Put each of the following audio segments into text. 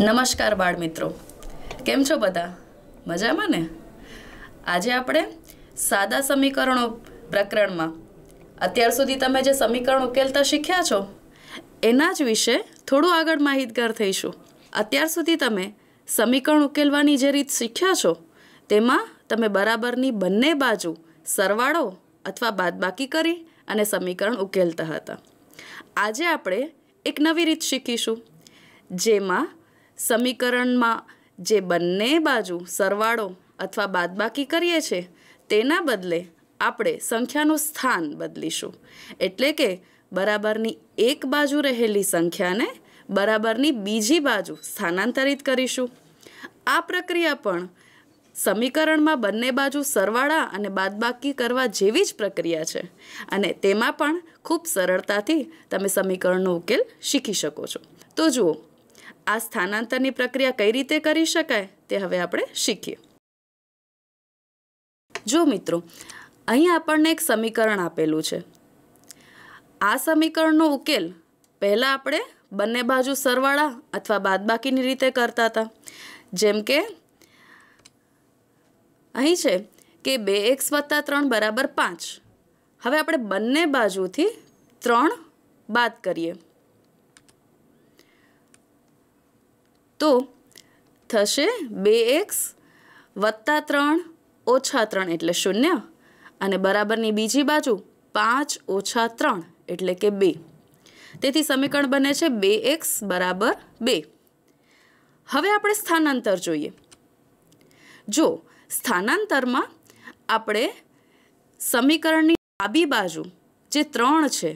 નમસ્કાર બાળ મિત્રો કેમ છો બધા મજામાં ને આજે આપણે સાદા સમીકરણો પ્રકરણમાં અત્યાર સુધી તમે જે સમીકરણ ઉકેલતા શીખ્યા છો એના જ વિશે થોડું આગળ માહિતગાર થઈશું અત્યાર સુધી તમે સમીકરણ ઉકેલવાની જે રીત શીખ્યા છો તેમાં તમે બરાબરની બંને બાજુ સરવાળો અથવા બાદબાકી કરી અને સમીકરણ ઉકેલતા હતા આજે આપણે એક નવી રીત શીખીશું જેમાં સમીકરણમાં જે બંને બાજુ સરવાળો અથવા બાદબાકી કરીએ છીએ તેના બદલે આપણે સંખ્યાનું સ્થાન બદલીશું એટલે કે બરાબરની એક બાજુ રહેલી સંખ્યાને બરાબરની બીજી બાજુ સ્થાનાંતરિત કરીશું આ પ્રક્રિયા પણ સમીકરણમાં બંને બાજુ સરવાળા અને બાદબાકી કરવા જેવી જ પ્રક્રિયા છે અને તેમાં પણ ખૂબ સરળતાથી તમે સમીકરણનો ઉકેલ શીખી શકો છો તો જુઓ આ સ્થાનાંતરની પ્રક્રિયા કઈ રીતે કરી શકાય તે હવે આપણે શીખીએ જો મિત્રો અહીં આપણને એક સમીકરણ આપેલું છે આ સમીકરણનો ઉકેલ પહેલાં આપણે બંને બાજુ સરવાળા અથવા બાદબાકીની રીતે કરતા હતા જેમ કે અહીં છે કે બે એક્સ વત્તા ત્રણ બરાબર પાંચ હવે આપણે બંને બાજુથી ત્રણ બાદ કરીએ તો થશે બે એક્સ વત્તા ત્રણ ઓછા ત્રણ એટલે શૂન્ય અને બરાબરની બીજી બાજુ પાંચ ઓછા ત્રણ એટલે કે બે તેથી સમીકરણ બને છે બે એક્સ બરાબર બે હવે આપણે સ્થાનાંતર જોઈએ જો સ્થાનાંતરમાં આપણે સમીકરણની ડાબી બાજુ જે ત્રણ છે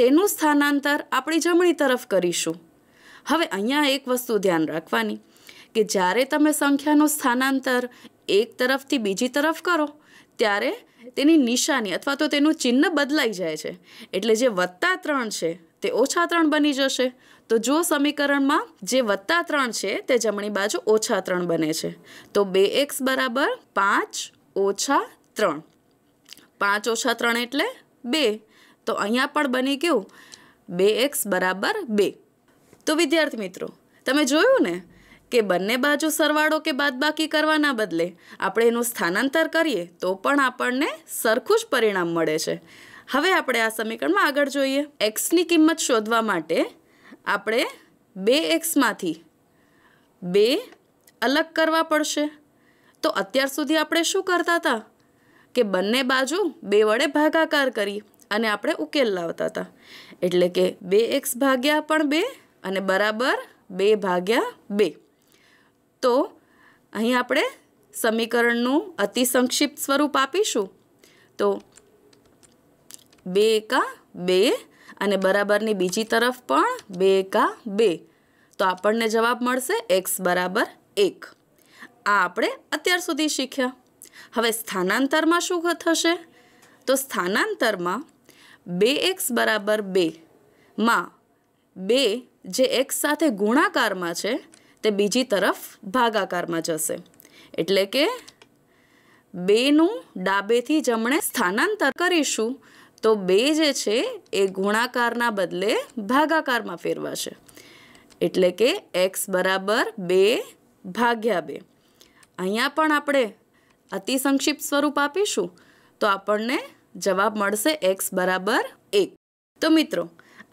તેનું સ્થાનાંતર આપણી જમણી તરફ કરીશું હવે અહીંયા એક વસ્તુ ધ્યાન રાખવાની કે જ્યારે તમે સંખ્યાનું સ્થાનાંતર એક તરફથી બીજી તરફ કરો ત્યારે તેની નિશાની અથવા તો તેનું ચિહ્ન બદલાઈ જાય છે એટલે જે વત્તા ત્રણ છે તે ઓછા ત્રણ બની જશે તો જો સમીકરણમાં જે વત્તા ત્રણ છે તે જમણી બાજુ ઓછા ત્રણ બને છે તો બે એક્સ બરાબર પાંચ ઓછા ત્રણ પાંચ ઓછા ત્રણ એટલે બે તો અહીંયા પણ બની ગયું બે એક્સ બરાબર બે તો વિદ્યાર્થી મિત્રો તમે જોયું ને કે બંને બાજુ સરવાળો કે બાદબાકી કરવાના બદલે આપણે એનું સ્થાનાંતર કરીએ તો પણ આપણને સરખું જ પરિણામ મળે છે હવે આપણે આ સમીકરણમાં આગળ જોઈએ એક્સની કિંમત શોધવા માટે આપણે બે એક્સમાંથી બે અલગ કરવા પડશે તો અત્યાર સુધી આપણે શું કરતા હતા કે બંને બાજુ બે વડે ભાગાકાર કરી અને આપણે ઉકેલ લાવતા હતા એટલે કે બે એક્સ ભાગ્યા પણ બે અને બરાબર બે ભાગ્યા બે તો અહીં આપણે સમીકરણનું અતિ સંક્ષિપ્ત સ્વરૂપ આપીશું તો બે એકા બે અને બરાબરની બીજી તરફ પણ બે એકા બે તો આપણને જવાબ મળશે એક્સ બરાબર એક આ આપણે અત્યાર સુધી શીખ્યા હવે સ્થાનાંતરમાં શું થશે તો સ્થાનાંતરમાં બે એક્સ બરાબર બેમાં બે જે એક સાથે ગુણાકારમાં છે તે બીજી તરફ ભાગાકારમાં જશે એટલે કે બેનું ડાબેથી જમણે સ્થાનાંતર કરીશું તો બે જે છે એ ગુણાકારના બદલે ભાગાકારમાં ફેરવાશે એટલે કે એક્સ બરાબર બે ભાગ્યા બે અહીંયા પણ આપણે અતિ સંક્ષિપ્ત સ્વરૂપ આપીશું તો આપણને જવાબ મળશે એક્સ બરાબર એક તો મિત્રો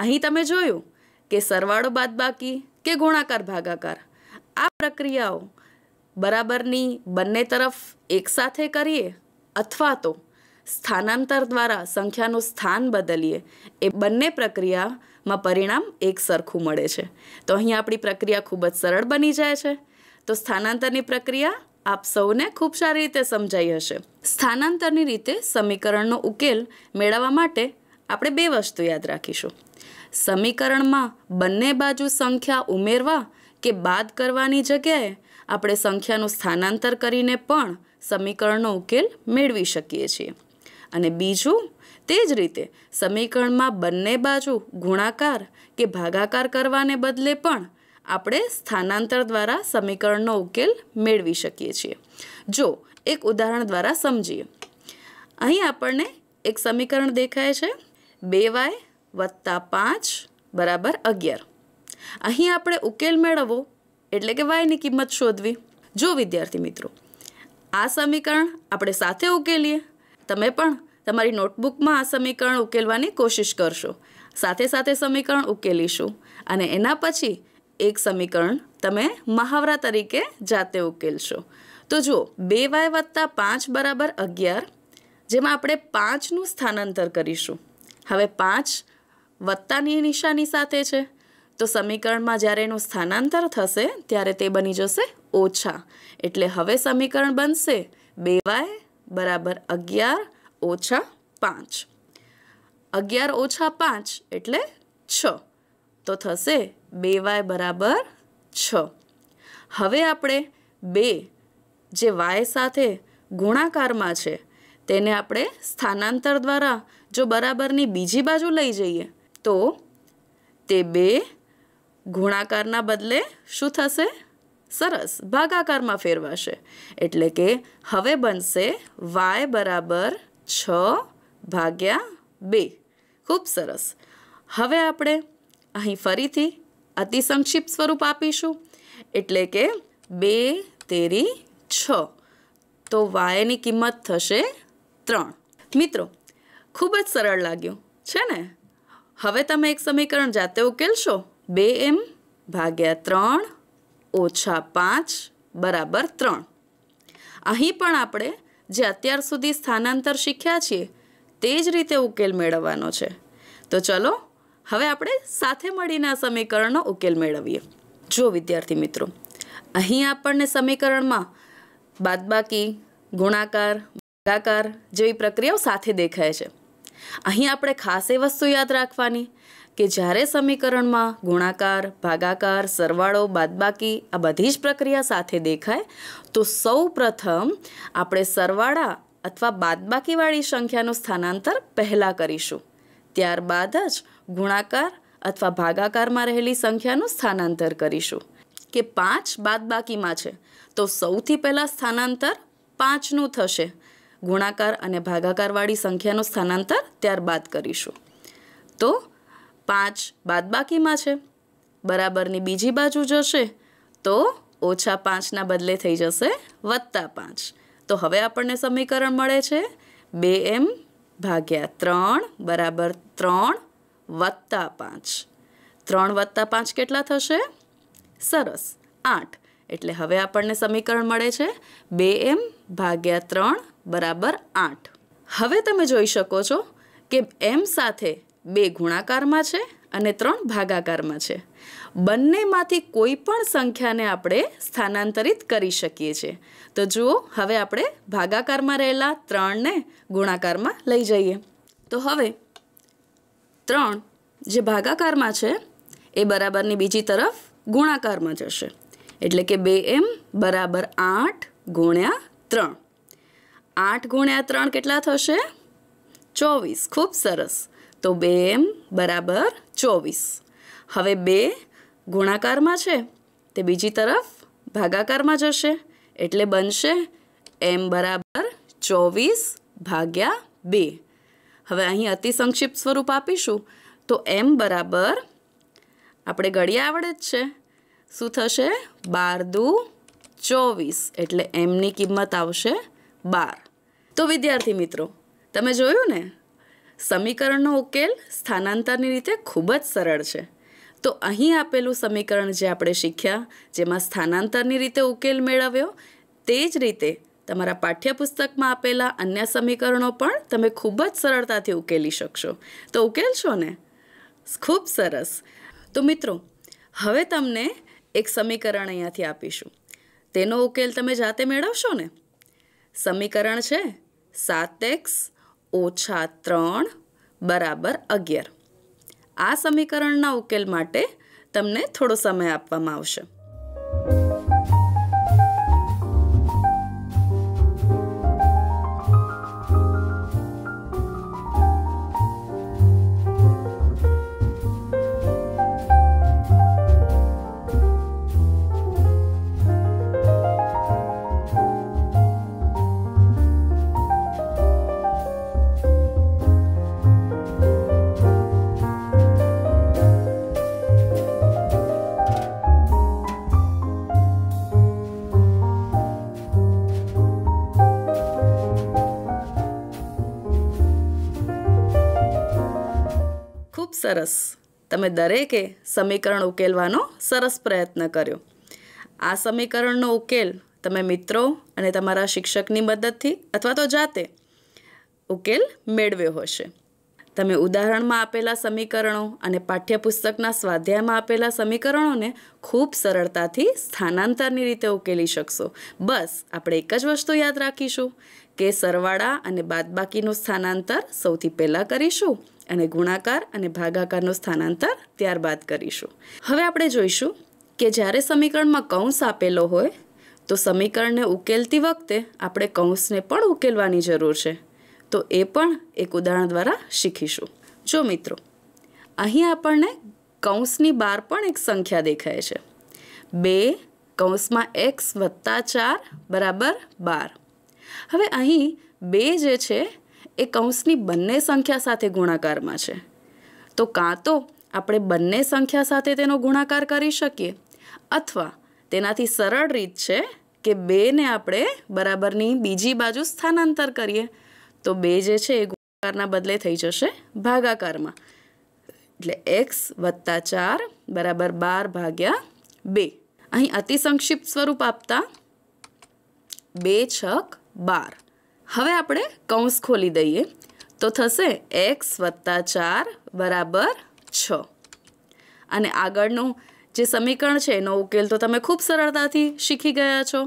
અહીં તમે જોયું કે સરવાળો બાદબાકી કે ગુણાકાર ભાગાકાર આ પ્રક્રિયાઓ બરાબરની બંને તરફ એકસાથે કરીએ અથવા તો સ્થાનાંતર દ્વારા સંખ્યાનું સ્થાન બદલીએ એ બંને પ્રક્રિયામાં પરિણામ એક સરખું મળે છે તો અહીં આપણી પ્રક્રિયા ખૂબ જ સરળ બની જાય છે તો સ્થાનાંતરની પ્રક્રિયા આપ સૌને ખૂબ સારી રીતે સમજાઈ હશે સ્થાનાંતરની રીતે સમીકરણનો ઉકેલ મેળવવા માટે આપણે બે વસ્તુ યાદ રાખીશું સમીકરણમાં બંને બાજુ સંખ્યા ઉમેરવા કે બાદ કરવાની જગ્યાએ આપણે સંખ્યાનું સ્થાનાંતર કરીને પણ સમીકરણનો ઉકેલ મેળવી શકીએ છીએ અને બીજું તે જ રીતે સમીકરણમાં બંને બાજુ ગુણાકાર કે ભાગાકાર કરવાને બદલે પણ આપણે સ્થાનાંતર દ્વારા સમીકરણનો ઉકેલ મેળવી શકીએ છીએ જો એક ઉદાહરણ દ્વારા સમજીએ અહીં આપણને એક સમીકરણ દેખાય છે બે વાય વત્તા પાંચ બરાબર અગિયાર અહીં આપણે ઉકેલ મેળવવો એટલે કે વાયની કિંમત શોધવી જો વિદ્યાર્થી મિત્રો આ સમીકરણ આપણે સાથે ઉકેલીએ તમે પણ તમારી નોટબુકમાં આ સમીકરણ ઉકેલવાની કોશિશ કરશો સાથે સાથે સમીકરણ ઉકેલીશું અને એના પછી એક સમીકરણ તમે મહાવરા તરીકે જાતે ઉકેલશો તો જુઓ બે વાય વત્તા પાંચ બરાબર અગિયાર જેમાં આપણે પાંચનું સ્થાનાંતર કરીશું હવે પાંચ વત્તાની નિશાની સાથે છે તો સમીકરણમાં જ્યારે એનું સ્થાનાંતર થશે ત્યારે તે બની જશે ઓછા એટલે હવે સમીકરણ બનશે બે વાય બરાબર અગિયાર ઓછા પાંચ અગિયાર ઓછા પાંચ એટલે છ તો થશે બે વાય બરાબર છ હવે આપણે બે જે વાય સાથે ગુણાકારમાં છે તેને આપણે સ્થાનાંતર દ્વારા જો બરાબરની બીજી બાજુ લઈ જઈએ તો તે બે ગુણાકારના બદલે શું થશે સરસ ભાગાકારમાં ફેરવાશે એટલે કે હવે બનશે વાય બરાબર છ ભાગ્યા બે ખૂબ સરસ હવે આપણે અહીં ફરીથી અતિ સંક્ષિપ્ત સ્વરૂપ આપીશું એટલે કે બે તેરી છ તો વાયની કિંમત થશે ત્રણ મિત્રો ખૂબ જ સરળ લાગ્યું છે ને હવે તમે એક સમીકરણ જાતે ઉકેલશો બે એમ ભાગ્યા ત્રણ ઓછા પાંચ બરાબર ત્રણ અહીં પણ આપણે જે અત્યાર સુધી સ્થાનાંતર શીખ્યા છીએ તે જ રીતે ઉકેલ મેળવવાનો છે તો ચલો હવે આપણે સાથે મળીને આ સમીકરણનો ઉકેલ મેળવીએ જો વિદ્યાર્થી મિત્રો અહીં આપણને સમીકરણમાં બાદબાકી ગુણાકાર ભાગાકાર જેવી પ્રક્રિયાઓ સાથે દેખાય છે અહીં આપણે ખાસ એ વસ્તુ યાદ રાખવાની કે જ્યારે સમીકરણમાં ગુણાકાર ભાગાકાર સરવાળો બાદબાકી આ બધી જ પ્રક્રિયા સાથે દેખાય તો સૌ પ્રથમ આપણે સરવાળા અથવા બાદબાકીવાળી સંખ્યાનું સ્થાનાંતર પહેલાં કરીશું ત્યારબાદ જ ગુણાકાર અથવા ભાગાકારમાં રહેલી સંખ્યાનું સ્થાનાંતર કરીશું કે પાંચ બાદબાકીમાં છે તો સૌથી પહેલાં સ્થાનાંતર પાંચનું થશે ગુણાકાર અને ભાગાકારવાળી સંખ્યાનું સ્થાનાંતર ત્યારબાદ કરીશું તો પાંચ બાદબાકીમાં છે બરાબરની બીજી બાજુ જશે તો ઓછા પાંચના બદલે થઈ જશે વત્તા પાંચ તો હવે આપણને સમીકરણ મળે છે બે એમ ભાગ્યા ત્રણ બરાબર ત્રણ વત્તા પાંચ ત્રણ વત્તા પાંચ કેટલા થશે સરસ આઠ એટલે હવે આપણને સમીકરણ મળે છે બે એમ ભાગ્યા ત્રણ બરાબર આઠ હવે તમે જોઈ શકો છો કે એમ સાથે બે ગુણાકારમાં છે અને ત્રણ ભાગાકારમાં છે બંનેમાંથી કોઈ પણ સંખ્યાને આપણે સ્થાનાંતરિત કરી શકીએ છીએ તો જુઓ હવે આપણે ભાગાકારમાં રહેલા ત્રણને ગુણાકારમાં લઈ જઈએ તો હવે ત્રણ જે ભાગાકારમાં છે એ બરાબરની બીજી તરફ ગુણાકારમાં જશે એટલે કે બે એમ બરાબર આઠ ગુણ્યા ત્રણ આઠ ગુણ્યા ત્રણ કેટલા થશે ચોવીસ ખૂબ સરસ તો બે એમ બરાબર ચોવીસ હવે બે ગુણાકારમાં છે તે બીજી તરફ ભાગાકારમાં જશે એટલે બનશે એમ બરાબર ચોવીસ ભાગ્યા બે હવે અહીં અતિ સંક્ષિપ્ત સ્વરૂપ આપીશું તો એમ બરાબર આપણે ઘડી આવડે જ છે શું થશે બાર દુ ચોવીસ એટલે એમની કિંમત આવશે બાર તો વિદ્યાર્થી મિત્રો તમે જોયું ને સમીકરણનો ઉકેલ સ્થાનાંતરની રીતે ખૂબ જ સરળ છે તો અહીં આપેલું સમીકરણ જે આપણે શીખ્યા જેમાં સ્થાનાંતરની રીતે ઉકેલ મેળવ્યો તે જ રીતે તમારા પાઠ્યપુસ્તકમાં આપેલા અન્ય સમીકરણો પણ તમે ખૂબ જ સરળતાથી ઉકેલી શકશો તો ઉકેલશો ને ખૂબ સરસ તો મિત્રો હવે તમને એક સમીકરણ અહીંયાથી આપીશું તેનો ઉકેલ તમે જાતે મેળવશો ને સમીકરણ છે સાત એક્સ ઓછા ત્રણ બરાબર અગિયાર આ સમીકરણના ઉકેલ માટે તમને થોડો સમય આપવામાં આવશે સરસ તમે દરેકે સમીકરણ ઉકેલવાનો સરસ પ્રયત્ન કર્યો આ સમીકરણનો ઉકેલ તમે મિત્રો અને તમારા શિક્ષકની મદદથી અથવા તો જાતે ઉકેલ મેળવ્યો હશે તમે ઉદાહરણમાં આપેલા સમીકરણો અને પાઠ્યપુસ્તકના સ્વાધ્યાયમાં આપેલા સમીકરણોને ખૂબ સરળતાથી સ્થાનાંતરની રીતે ઉકેલી શકશો બસ આપણે એક જ વસ્તુ યાદ રાખીશું કે સરવાળા અને બાદબાકીનું સ્થાનાંતર સૌથી પહેલાં કરીશું અને ગુણાકાર અને ભાગાકારનું સ્થાનાંતર ત્યારબાદ કરીશું હવે આપણે જોઈશું કે જ્યારે સમીકરણમાં કૌંસ આપેલો હોય તો સમીકરણને ઉકેલતી વખતે આપણે કૌંસને પણ ઉકેલવાની જરૂર છે તો એ પણ એક ઉદાહરણ દ્વારા શીખીશું જો મિત્રો અહીં આપણને કૌંસની બહાર પણ એક સંખ્યા દેખાય છે બે કૌંસમાં એક્સ વત્તા ચાર બરાબર બાર હવે અહીં બે જે છે એ કૌંસની બંને સંખ્યા સાથે ગુણાકારમાં છે તો કાં તો આપણે બંને સંખ્યા સાથે તેનો ગુણાકાર કરી શકીએ અથવા તેનાથી સરળ રીત છે કે બેને આપણે બરાબરની બીજી બાજુ સ્થાનાંતર કરીએ તો બે જે છે એ ગુણાકારના બદલે થઈ જશે ભાગાકારમાં એટલે એક્સ વત્તા ચાર બરાબર બાર ભાગ્યા બે અહીં અતિ સંક્ષિપ્ત સ્વરૂપ આપતા બે છક બાર હવે આપણે કૌંસ ખોલી દઈએ તો થશે એક્સ વત્તા ચાર બરાબર છ અને આગળનું જે સમીકરણ છે એનો ઉકેલ તો તમે ખૂબ સરળતાથી શીખી ગયા છો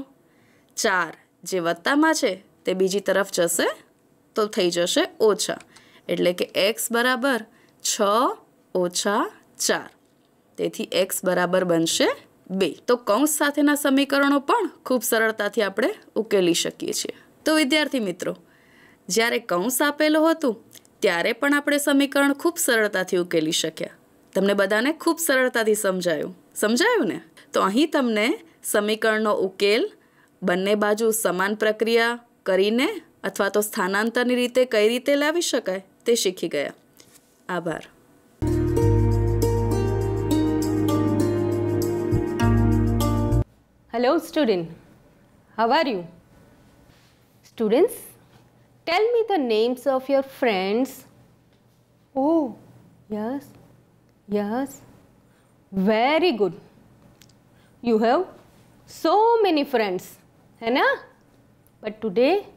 ચાર જે વત્તામાં છે તે બીજી તરફ જશે તો થઈ જશે ઓછા એટલે કે એક્સ બરાબર છ ઓછા ચાર તેથી એક્સ બરાબર બનશે બે તો કૌંસ સાથેના સમીકરણો પણ ખૂબ સરળતાથી આપણે ઉકેલી શકીએ છીએ તો વિદ્યાર્થી મિત્રો જ્યારે કૌંસ આપેલું હતું ત્યારે પણ આપણે સમીકરણ ખૂબ સરળતાથી ઉકેલી શક્યા તમને બધાને ખૂબ સરળતાથી સમજાયું સમજાયું ને તો અહીં તમને સમીકરણનો ઉકેલ બંને બાજુ સમાન પ્રક્રિયા કરીને અથવા તો સ્થાનાંતરની રીતે કઈ રીતે લાવી શકાય તે શીખી ગયા આભાર હેલો સ્ટુડન્ટ હવાર્યું Students, tell me the names of your friends. Oh, yes, yes. Very good. You have so many friends, hai na? But today,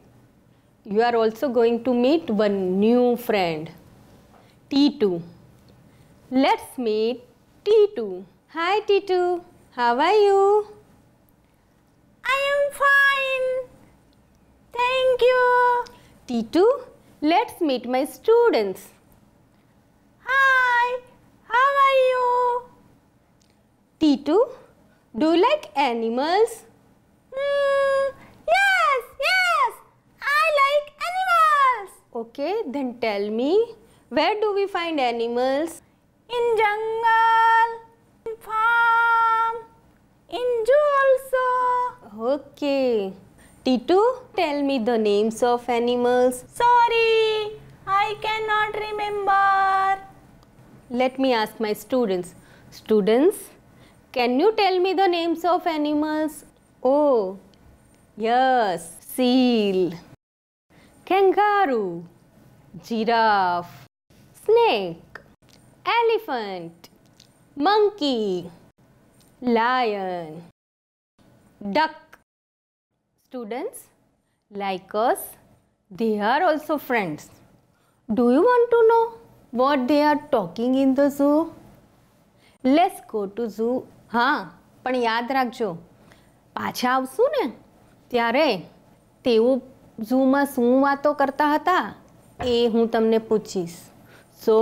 you are also going to meet one new friend, T2. Let's meet T2. Hi T2, how are you? I am fine. Thank you. T2, let's meet my students. Hi, how are you? T2, do you like animals? Hmm, yes, yes, I like animals. Okay, then tell me, where do we find animals? In jungle, in farm, in zoo also. Okay. Titu, tell me the names of animals. Sorry, I cannot remember. Let me ask my students. Students, can you tell me the names of animals? Oh, yes, seal, kangaroo, giraffe, snake, elephant, monkey, lion, duck, Students, like us, they are also friends. Do you want to know what they are talking in the zoo? Let's go to zoo. હા પણ યાદ રાખજો પાછા આવશું ને ત્યારે તેઓ ઝૂમાં શું વાતો કરતા હતા એ હું તમને પૂછીશ so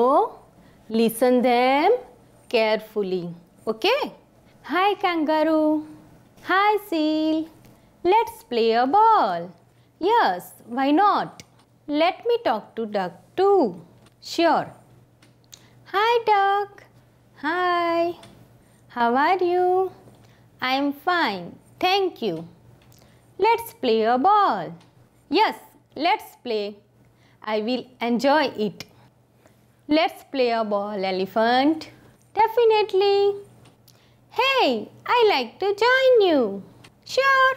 listen them carefully okay hi kangaroo hi seal Let's play a ball. Yes, why not? Let me talk to duck too. Sure. Hi duck. Hi. How are you? I'm fine. Thank you. Let's play a ball. Yes, let's play. I will enjoy it. Let's play a ball, elephant. Definitely. Hey, I like to join you. Sure.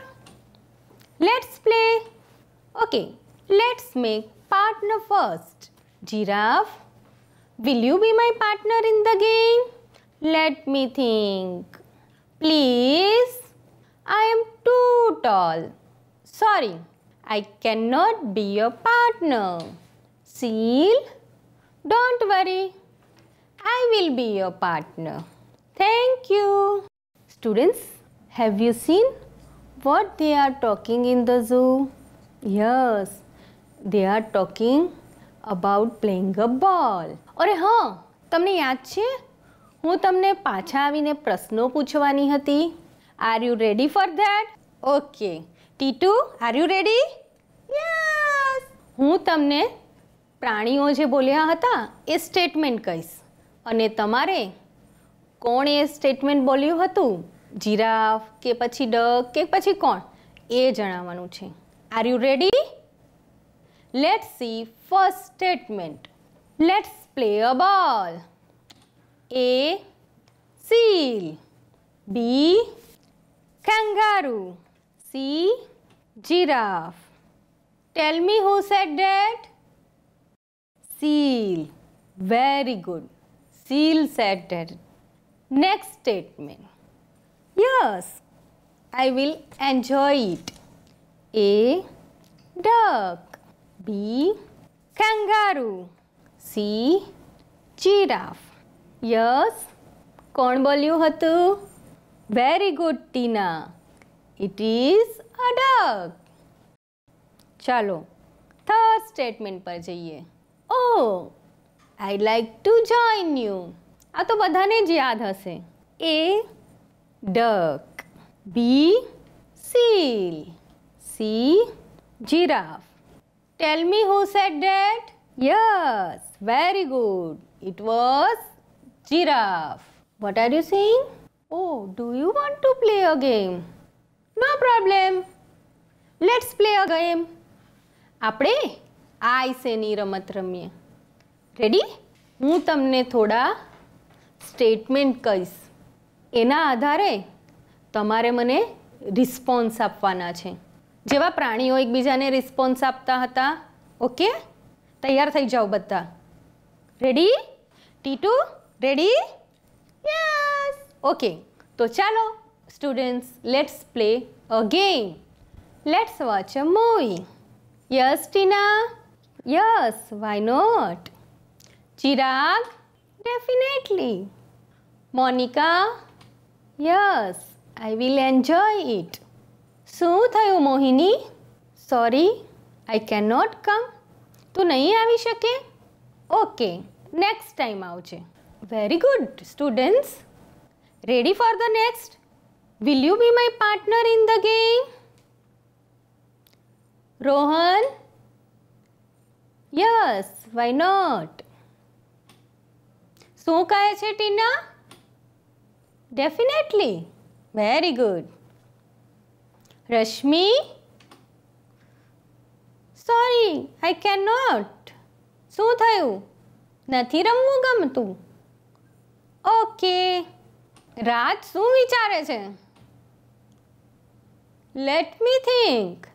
Let's play. Okay, let's make partner first. Giraffe, will you be my partner in the game? Let me think. Please, I am too tall. Sorry, I cannot be your partner. Seal, don't worry. I will be your partner. Thank you. Students, have you seen what they are talking in the zoo? Yes, they are talking about playing a ball. અરે હા તમને યાદ છે હું તમને પાછા આવીને પ્રશ્નો પૂછવાની હતી are you ready for that okay Titu are you ready હું તમને પ્રાણીઓ જે બોલ્યા હતા એ સ્ટેટમેન્ટ કહીશ અને તમારે કોણ એ સ્ટેટમેન્ટ બોલ્યું હતું જીરાફ કે પછી ડક કે પછી કોણ એ જણાવવાનું છે are you ready let see first statement let's play a બોલ એ seal b kangaroo c giraffe tell me who said that seal very good seal said that next statement Yes, I will enjoy it. A. Duck. B. Kangaroo. C. Giraffe. Yes, કોણ બોલ્યું હતું very good Tina it is a duck ચાલો third statement પર જઈએ oh I like to join you આ તો બધાને જ યાદ હશે એ duck B seal C giraffe Tell me who said that? Yes, very good. It was giraffe. What are you saying? Oh, do you want to play a game? No problem. Let's play a game. આપણે આઈસેની રમત રમીએ ready હું તમને થોડા statement કહીશ એના આધારે તમારે મને રિસ્પોન્સ આપવાના છે જેવા પ્રાણીઓ એકબીજાને રિસ્પોન્સ આપતા હતા ઓકે તૈયાર થઈ જાઓ બધા રેડી ટીટુ રેડી ઓકે તો ચાલો students let's play again let's watch a movie yes Tina yes why not Chirag definitely Monika yes I will enjoy it શું થયું Mohini sorry I can not come તું નહીં આવી શકે ઓકે નેક્સ્ટ ટાઈમ આવજે very good students ready for the next will you be my partner in the game Rohan yes why not શું કહે છે ટીના Definitely. Very good. Rashmi? Sorry, I cannot. શું થયું નથી રમવું ગમતું ઓકે રાત શું વિચારે છે let me think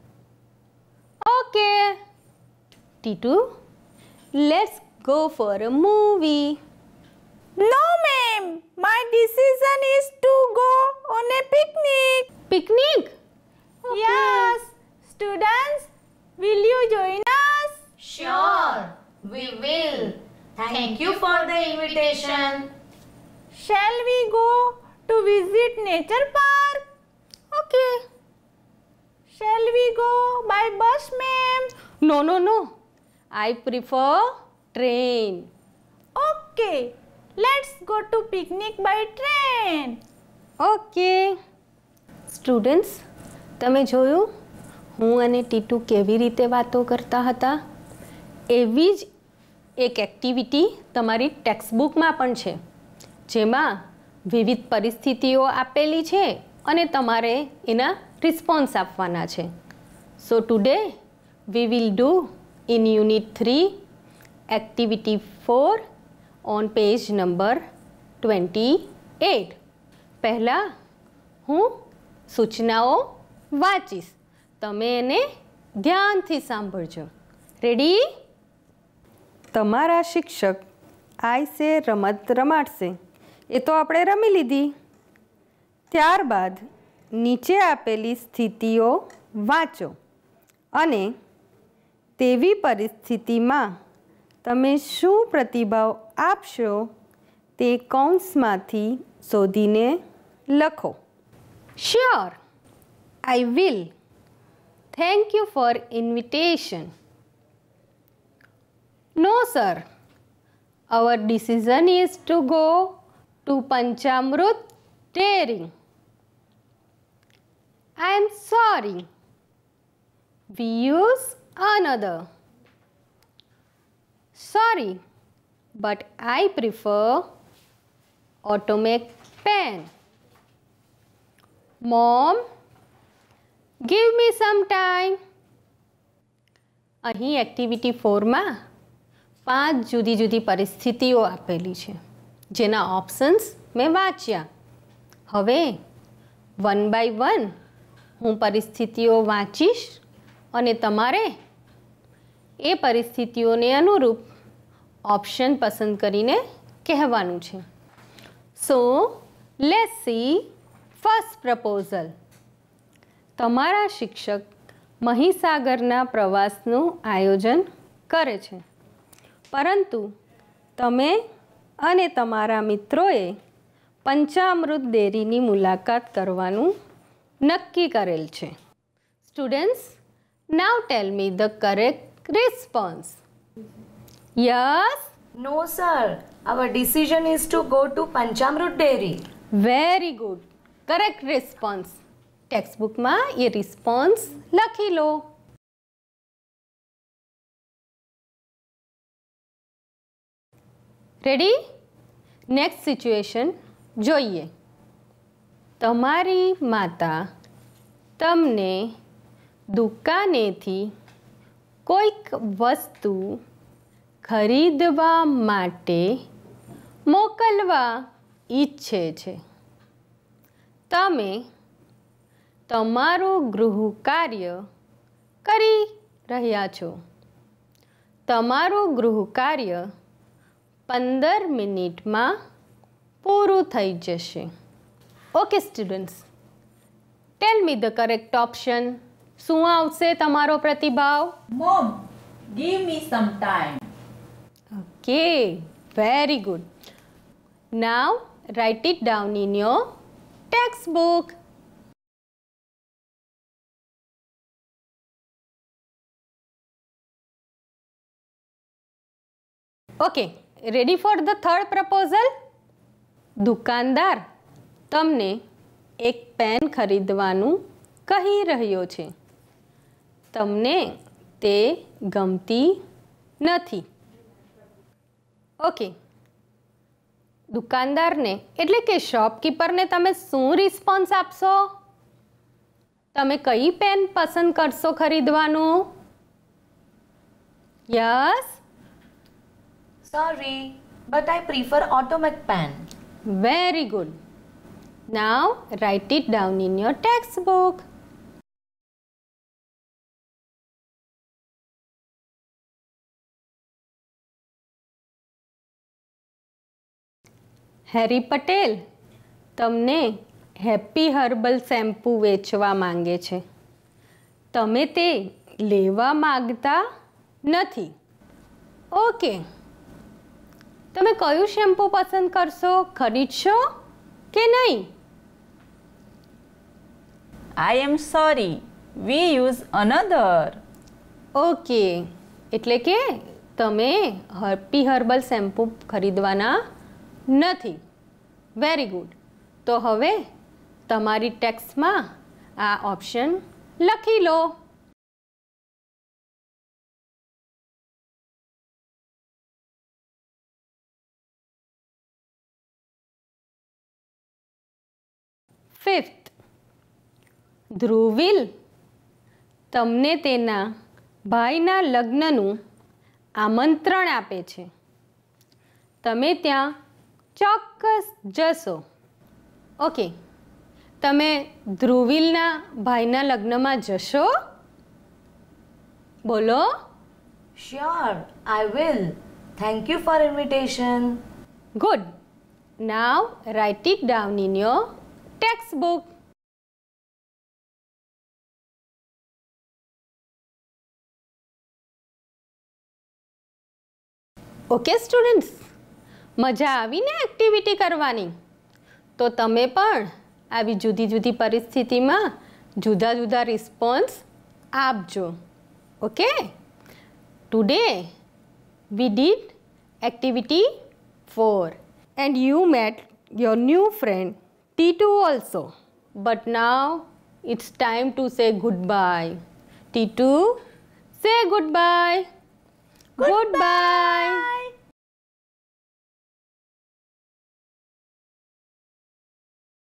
okay Titu let's go for a movie No ma'am, my decision is to go on a picnic. Picnic? Okay. Yes. Students, will you join us? Sure, we will. Thank you for the invitation. Shall we go to visit nature park? Okay. Shall we go by bus ma'am? No, no, no. I prefer train. Okay. Let's go to picnic by train. Okay students તમે જોયું હું અને ટીટુ કેવી રીતે વાતો કરતા હતા એવી જ એક એક્ટિવિટી તમારી ટેક્સ્ટબુકમાં પણ છે જેમાં વિવિધ પરિસ્થિતિઓ આપેલી છે અને તમારે એના રિસ્પોન્સ આપવાના છે so today we will do in unit three activity four on page number twenty eight પહેલાં હું સૂચનાઓ વાંચીશ તમે એને ધ્યાનથી સાંભળજો રેડી તમારા શિક્ષક આઈસે રમત રમાડશે એ તો આપણે રમી લીધી ત્યારબાદ નીચે આપેલી સ્થિતિઓ વાંચો અને તેવી પરિસ્થિતિમાં તમે શું પ્રતિભાવ આપશો તે કૌંસમાંથી શોધીને લખો sure I will thank you for invitation no sir our decision is to go to Panchamrut catering I am sorry we use another. sorry, but I prefer atomic pen. Mom, give me some time. અહીં activity ફોરમાં પાંચ જુદી જુદી પરિસ્થિતિઓ આપેલી છે જેના options મેં વાંચ્યા હવે વન બાય વન હું પરિસ્થિતિઓ વાંચીશ અને તમારે એ પરિસ્થિતિઓને અનુરૂપ ઓપ્શન પસંદ કરીને કહેવાનું છે so let see first proposal તમારા શિક્ષક મહીસાગરના પ્રવાસનું આયોજન કરે છે પરંતુ તમે અને તમારા મિત્રોએ પંચામૃત ડેરીની મુલાકાત કરવાનું નક્કી કરેલ છે students now tell me the correct response Yes? No, sir. Our decision is to go to Panchamrut Dairy. Very good. Correct response. ટેક્સ્ટબુકમાં એ રિસ્પોન્સ લખી લો રેડી નેક્સ્ટ સિચ્યુએશન જોઈએ તમારી માતા તમને દુકાનેથી કોઈક વસ્તુ ખરીદવા માટે મોકલવા ઈચ્છે છે તમે તમારું ગૃહ કાર્ય કરી રહ્યા છો તમારું ગૃહ કાર્ય પંદર મિનિટમાં પૂરું થઈ જશે okay students tell me the correct option શું આવશે તમારો પ્રતિભાવ mom give me some time Okay, very good. Now write it down in your textbook. Okay, ready for the third proposal? દુકાનદાર તમને એક પેન ખરીદવાનું કહી રહ્યો છે તમને તે ગમતી નથી ઓકે દુકાનદારને એટલે કે શોપકીપરને તમે શું રિસ્પોન્સ આપશો તમે કઈ પેન પસંદ કરશો ખરીદવાનું yes sorry but I prefer automatic pen very good now write it down in your text book Hari Patel તમને હેપ્પી હર્બલ શેમ્પૂ વેચવા માંગે છે તમે તે લેવા માગતા નથી ઓકે તમે કયું શેમ્પૂ પસંદ કરશો ખરીદશો કે નહીં I am sorry we use another okay એટલે કે તમે હર્પી હર્બલ શેમ્પૂ ખરીદવાના નથી વેરી ગુડ તો હવે તમારી ટેક્સમાં આ ઓપ્શન લખી લો ફિફ્થ ધ્રુવિલ તમને તેના ભાઈના લગ્નનું આમંત્રણ આપે છે તમે ત્યાં ચોક્કસ જશો ઓકે તમે ધ્રુવિલના ભાઈના લગ્નમાં જશો બોલો sure I will thank you for invitation good now write it down in your text book okay students મજા આવીને એક્ટિવિટી કરવાની તો તમે પણ આવી જુદી જુદી પરિસ્થિતિમાં જુદા જુદા રિસ્પોન્સ આપજો okay today we did activity four and you met your new friend Titu also but now it's time to say good bye Titu say good bye good by